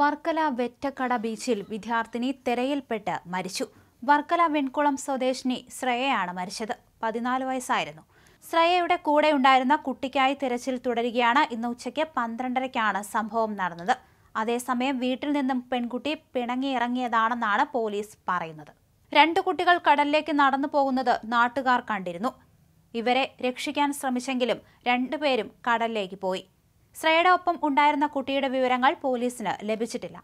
വർക്കല വെറ്റക്കട ബീച്ചിൽ വിദ്യാർത്ഥിനി തിരയിൽപ്പെട്ട് മരിച്ചു വർക്കല വെൺകുളം സ്വദേശിനി ശ്രേയയാണ് മരിച്ചത് പതിനാല് വയസ്സായിരുന്നു ശ്രേയയുടെ കൂടെ ഉണ്ടായിരുന്ന കുട്ടിക്കായി തിരച്ചിൽ തുടരുകയാണ് ഇന്ന് ഉച്ചയ്ക്ക് പന്ത്രണ്ടരയ്ക്കാണ് സംഭവം നടന്നത് അതേസമയം വീട്ടിൽ നിന്നും പെൺകുട്ടി പിണങ്ങിയിറങ്ങിയതാണെന്നാണ് പോലീസ് പറയുന്നത് രണ്ടു കുട്ടികൾ കടലിലേക്ക് നടന്നു പോകുന്നത് നാട്ടുകാർ കണ്ടിരുന്നു ഇവരെ രക്ഷിക്കാൻ ശ്രമിച്ചെങ്കിലും രണ്ടുപേരും കടലിലേക്ക് പോയി ശ്രേയുടെ ഒപ്പം ഉണ്ടായിരുന്ന കുട്ടിയുടെ വിവരങ്ങൾ പോലീസിന് ലഭിച്ചിട്ടില്ല